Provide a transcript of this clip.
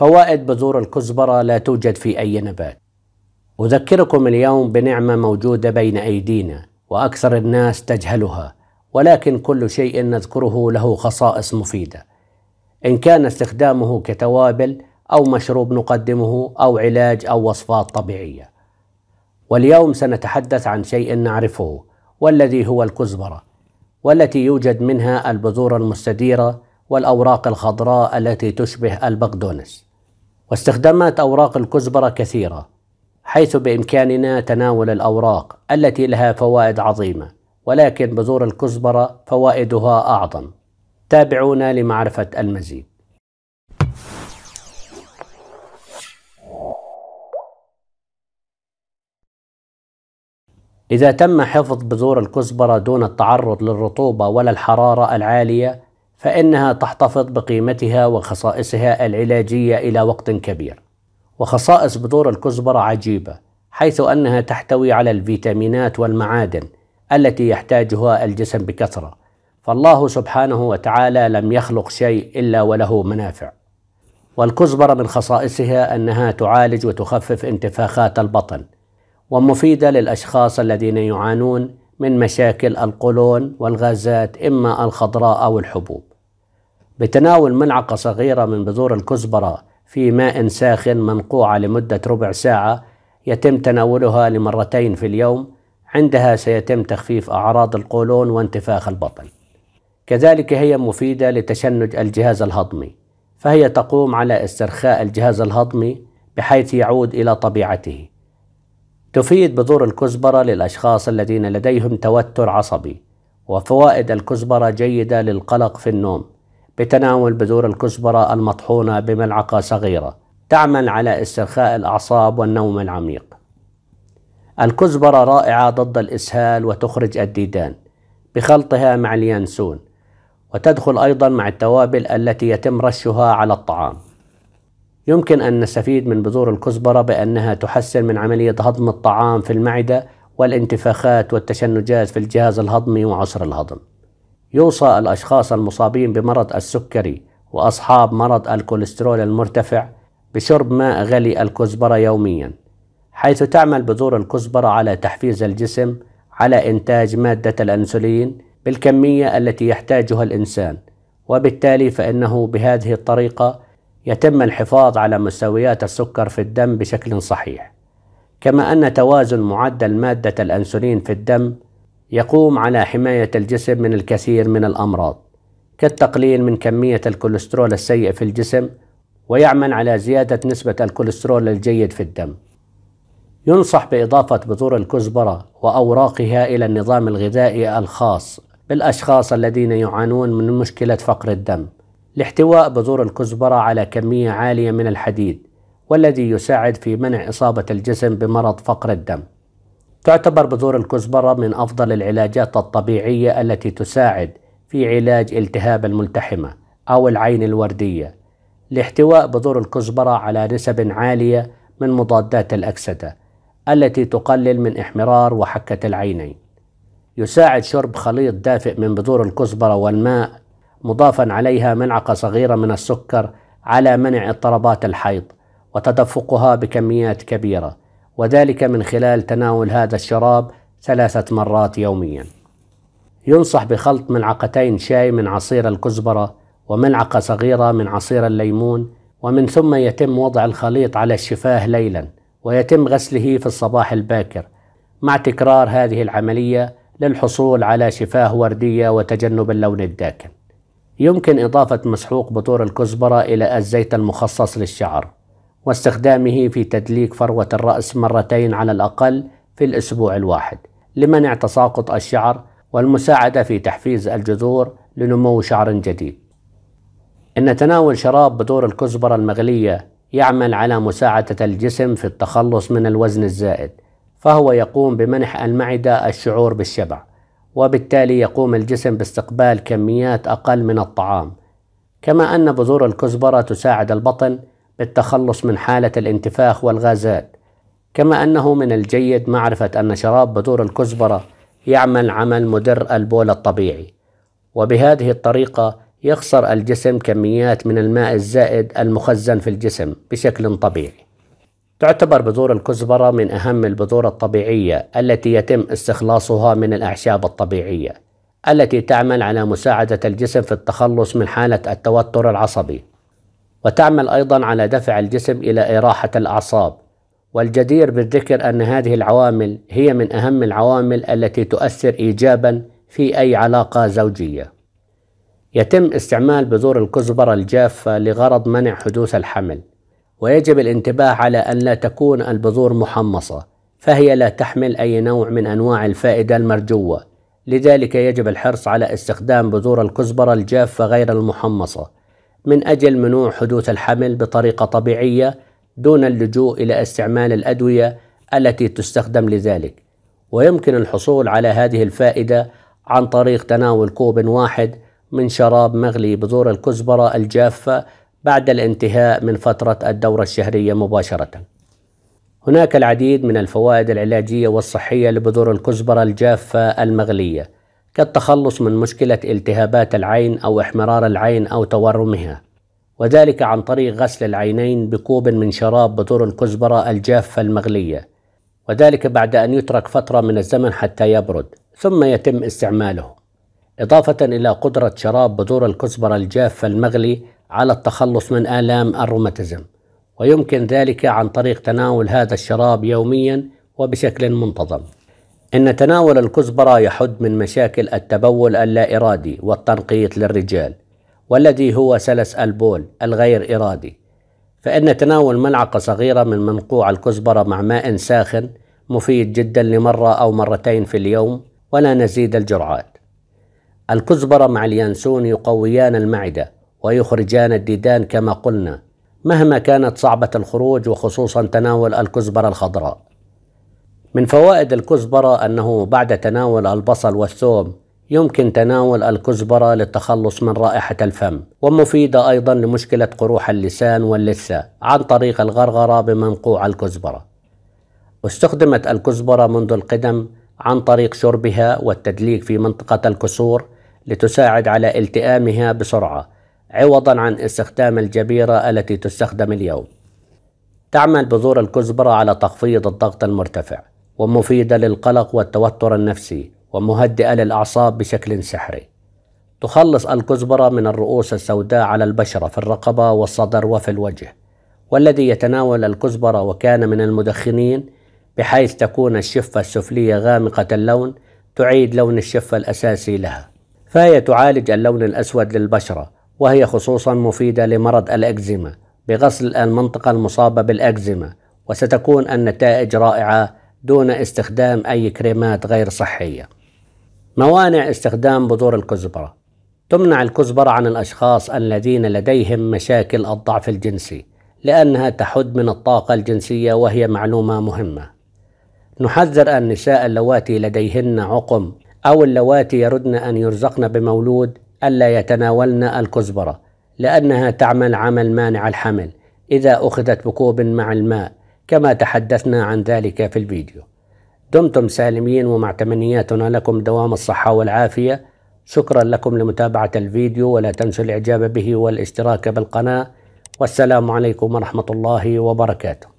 فوائد بذور الكزبرة لا توجد في أي نبات أذكركم اليوم بنعمة موجودة بين أيدينا وأكثر الناس تجهلها ولكن كل شيء نذكره له خصائص مفيدة إن كان استخدامه كتوابل أو مشروب نقدمه أو علاج أو وصفات طبيعية واليوم سنتحدث عن شيء نعرفه والذي هو الكزبرة والتي يوجد منها البذور المستديرة والأوراق الخضراء التي تشبه البقدونس واستخدمت أوراق الكزبرة كثيرة حيث بإمكاننا تناول الأوراق التي لها فوائد عظيمة ولكن بذور الكزبرة فوائدها أعظم تابعونا لمعرفة المزيد إذا تم حفظ بذور الكزبرة دون التعرض للرطوبة ولا الحرارة العالية فإنها تحتفظ بقيمتها وخصائصها العلاجية إلى وقت كبير وخصائص بذور الكزبرة عجيبة حيث أنها تحتوي على الفيتامينات والمعادن التي يحتاجها الجسم بكثرة فالله سبحانه وتعالى لم يخلق شيء إلا وله منافع والكزبرة من خصائصها أنها تعالج وتخفف انتفاخات البطن ومفيدة للأشخاص الذين يعانون من مشاكل القولون والغازات إما الخضراء أو الحبوب بتناول ملعقة صغيرة من بذور الكزبرة في ماء ساخن منقوعة لمدة ربع ساعة يتم تناولها لمرتين في اليوم عندها سيتم تخفيف أعراض القولون وانتفاخ البطن كذلك هي مفيدة لتشنج الجهاز الهضمي فهي تقوم على استرخاء الجهاز الهضمي بحيث يعود إلى طبيعته تفيد بذور الكزبرة للأشخاص الذين لديهم توتر عصبي وفوائد الكزبرة جيدة للقلق في النوم بتناول بذور الكزبرة المطحونة بملعقة صغيرة تعمل على استرخاء الأعصاب والنوم العميق الكزبرة رائعة ضد الإسهال وتخرج الديدان بخلطها مع اليانسون وتدخل أيضا مع التوابل التي يتم رشها على الطعام يمكن أن نستفيد من بذور الكزبرة بأنها تحسن من عملية هضم الطعام في المعدة والانتفاخات والتشنجات في الجهاز الهضمي وعسر الهضم يوصى الأشخاص المصابين بمرض السكري وأصحاب مرض الكوليسترول المرتفع بشرب ماء غلي الكزبرة يوميا حيث تعمل بذور الكزبرة على تحفيز الجسم على إنتاج مادة الأنسولين بالكمية التي يحتاجها الإنسان وبالتالي فإنه بهذه الطريقة يتم الحفاظ على مستويات السكر في الدم بشكل صحيح كما أن توازن معدل مادة الأنسولين في الدم يقوم على حماية الجسم من الكثير من الأمراض كالتقليل من كمية الكوليسترول السيء في الجسم ويعمل على زيادة نسبة الكوليسترول الجيد في الدم ينصح بإضافة بذور الكزبرة وأوراقها إلى النظام الغذائي الخاص بالأشخاص الذين يعانون من مشكلة فقر الدم لاحتواء بذور الكزبرة على كمية عالية من الحديد والذي يساعد في منع إصابة الجسم بمرض فقر الدم تعتبر بذور الكزبرة من أفضل العلاجات الطبيعية التي تساعد في علاج التهاب الملتحمة أو العين الوردية لاحتواء بذور الكزبرة على نسب عالية من مضادات الأكسدة التي تقلل من إحمرار وحكة العينين يساعد شرب خليط دافئ من بذور الكزبرة والماء مضافا عليها ملعقة صغيرة من السكر على منع اضطرابات الحيض وتدفقها بكميات كبيرة وذلك من خلال تناول هذا الشراب ثلاثة مرات يوميا ينصح بخلط ملعقتين شاي من عصير الكزبرة وملعقة صغيرة من عصير الليمون ومن ثم يتم وضع الخليط على الشفاه ليلا ويتم غسله في الصباح الباكر مع تكرار هذه العملية للحصول على شفاه وردية وتجنب اللون الداكن يمكن إضافة مسحوق بطور الكزبرة إلى الزيت المخصص للشعر واستخدامه في تدليك فروة الرأس مرتين على الأقل في الأسبوع الواحد لمنع تساقط الشعر والمساعدة في تحفيز الجذور لنمو شعر جديد. إن تناول شراب بذور الكزبرة المغلية يعمل على مساعدة الجسم في التخلص من الوزن الزائد، فهو يقوم بمنح المعدة الشعور بالشبع، وبالتالي يقوم الجسم باستقبال كميات أقل من الطعام، كما أن بذور الكزبرة تساعد البطن بالتخلص من حالة الانتفاخ والغازات كما أنه من الجيد معرفة أن شراب بذور الكزبرة يعمل عمل مدر البول الطبيعي وبهذه الطريقة يخسر الجسم كميات من الماء الزائد المخزن في الجسم بشكل طبيعي تعتبر بذور الكزبرة من أهم البذور الطبيعية التي يتم استخلاصها من الأعشاب الطبيعية التي تعمل على مساعدة الجسم في التخلص من حالة التوتر العصبي وتعمل أيضا على دفع الجسم إلى إراحة الأعصاب والجدير بالذكر أن هذه العوامل هي من أهم العوامل التي تؤثر إيجابا في أي علاقة زوجية يتم استعمال بذور الكزبرة الجافة لغرض منع حدوث الحمل ويجب الانتباه على أن لا تكون البذور محمصة فهي لا تحمل أي نوع من أنواع الفائدة المرجوة لذلك يجب الحرص على استخدام بذور الكزبرة الجافة غير المحمصة من أجل منوع حدوث الحمل بطريقة طبيعية دون اللجوء إلى استعمال الأدوية التي تستخدم لذلك ويمكن الحصول على هذه الفائدة عن طريق تناول كوب واحد من شراب مغلي بذور الكزبرة الجافة بعد الانتهاء من فترة الدورة الشهرية مباشرة. هناك العديد من الفوائد العلاجية والصحية لبذور الكزبرة الجافة المغلية كالتخلص من مشكلة التهابات العين أو احمرار العين أو تورمها وذلك عن طريق غسل العينين بكوب من شراب بذور الكزبرة الجافة المغلية وذلك بعد أن يترك فترة من الزمن حتى يبرد ثم يتم استعماله إضافة إلى قدرة شراب بذور الكزبرة الجافة المغلي على التخلص من آلام الروماتيزم ويمكن ذلك عن طريق تناول هذا الشراب يوميا وبشكل منتظم إن تناول الكزبرة يحد من مشاكل التبول اللا إرادي والتنقيط للرجال والذي هو سلس البول الغير إرادي فإن تناول ملعقة صغيرة من منقوع الكزبرة مع ماء ساخن مفيد جدا لمرة أو مرتين في اليوم ولا نزيد الجرعات الكزبرة مع اليانسون يقويان المعدة ويخرجان الديدان كما قلنا مهما كانت صعبة الخروج وخصوصا تناول الكزبرة الخضراء من فوائد الكزبرة أنه بعد تناول البصل والثوم يمكن تناول الكزبرة للتخلص من رائحة الفم ومفيدة أيضا لمشكلة قروح اللسان واللثة عن طريق الغرغرة بمنقوع الكزبرة استخدمت الكزبرة منذ القدم عن طريق شربها والتدليك في منطقة الكسور لتساعد على التئامها بسرعة عوضا عن استخدام الجبيرة التي تستخدم اليوم تعمل بذور الكزبرة على تخفيض الضغط المرتفع ومفيدة للقلق والتوتر النفسي ومهدئة للأعصاب بشكل سحري تخلص الكزبرة من الرؤوس السوداء على البشرة في الرقبة والصدر وفي الوجه والذي يتناول الكزبرة وكان من المدخنين بحيث تكون الشفة السفلية غامقة اللون تعيد لون الشفة الأساسي لها فهي تعالج اللون الأسود للبشرة وهي خصوصا مفيدة لمرض الأكزيما بغسل المنطقة المصابة بالأكزيما وستكون النتائج رائعة دون استخدام أي كريمات غير صحية موانع استخدام بذور الكزبرة تمنع الكزبرة عن الأشخاص الذين لديهم مشاكل الضعف الجنسي لأنها تحد من الطاقة الجنسية وهي معلومة مهمة نحذر النساء اللواتي لديهن عقم أو اللواتي يردن أن يرزقن بمولود ألا يتناولن الكزبرة لأنها تعمل عمل مانع الحمل إذا أخذت بكوب مع الماء كما تحدثنا عن ذلك في الفيديو دمتم سالمين ومع تمنياتنا لكم دوام الصحة والعافية شكرا لكم لمتابعة الفيديو ولا تنسوا الاعجاب به والاشتراك بالقناة والسلام عليكم ورحمة الله وبركاته